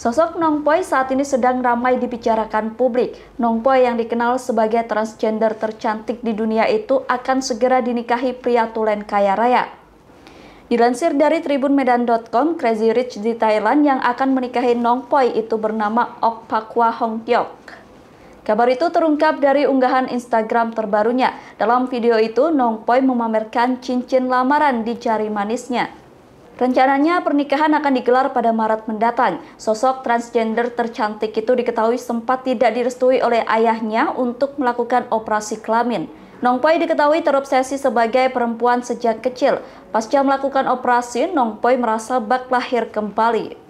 Sosok Nong Poi saat ini sedang ramai dibicarakan publik. Nong Poi yang dikenal sebagai transgender tercantik di dunia itu akan segera dinikahi pria tulen kaya raya. Dilansir dari tribunmedan.com, Crazy Rich di Thailand yang akan menikahi Nong Poi itu bernama Ok Pakwa Hong Kyok. Kabar itu terungkap dari unggahan Instagram terbarunya. Dalam video itu, Nong Poi memamerkan cincin lamaran di jari manisnya. Rencananya pernikahan akan digelar pada Maret mendatang. Sosok transgender tercantik itu diketahui sempat tidak direstui oleh ayahnya untuk melakukan operasi kelamin. Nongpoi diketahui terobsesi sebagai perempuan sejak kecil. Pasca melakukan operasi, Nongpoi merasa bak lahir kembali.